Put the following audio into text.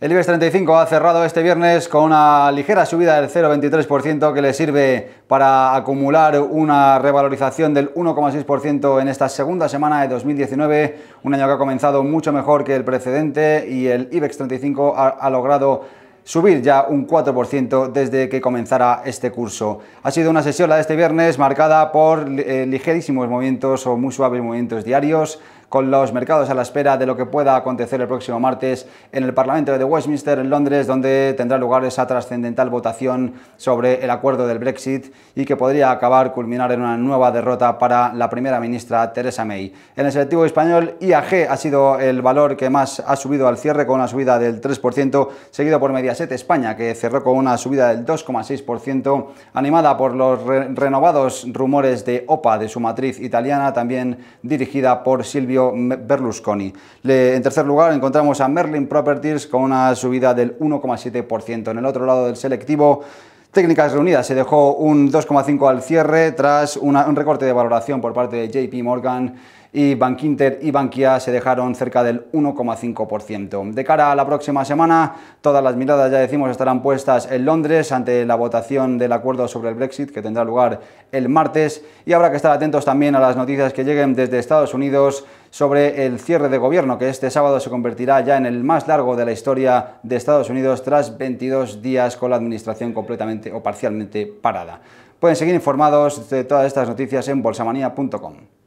El IBEX 35 ha cerrado este viernes con una ligera subida del 0,23% que le sirve para acumular una revalorización del 1,6% en esta segunda semana de 2019, un año que ha comenzado mucho mejor que el precedente y el IBEX 35 ha, logrado subir ya un 4% desde que comenzara este curso. Ha sido una sesión la de este viernes marcada por eh, ligerísimos movimientos o muy suaves movimientos diarios, con los mercados a la espera de lo que pueda acontecer el próximo martes en el Parlamento de Westminster, en Londres, donde tendrá lugar esa trascendental votación sobre el acuerdo del Brexit y que podría acabar culminar en una nueva derrota para la primera ministra Theresa May. En el selectivo español, IAG ha sido el valor que más ha subido al cierre con una subida del 3%, seguido por Mediaset España, que cerró con una subida del 2,6%, animada por los renovados rumores de OPA de su matriz italiana, también dirigida por Silvio Berlusconi. en tercer lugar encontramos a Merlin Properties con una subida del 1,7%. En el otro lado del selectivo, Técnicas Reunidas se dejó un 2,5 al cierre tras un recorte de valoración por parte de JP Morgan y Bankinter y Bankia se dejaron cerca del 1,5%. De cara a la próxima semana, todas las miradas, ya decimos, estarán puestas en Londres ante la votación del acuerdo sobre el Brexit que tendrá lugar el martes y habrá que estar atentos también a las noticias que lleguen desde Estados Unidos sobre el cierre de gobierno que este sábado se convertirá ya en el más largo de la historia de Estados Unidos tras 22 días con la administración completamente o parcialmente parada. Pueden seguir informados de todas estas noticias en bolsamanía.com.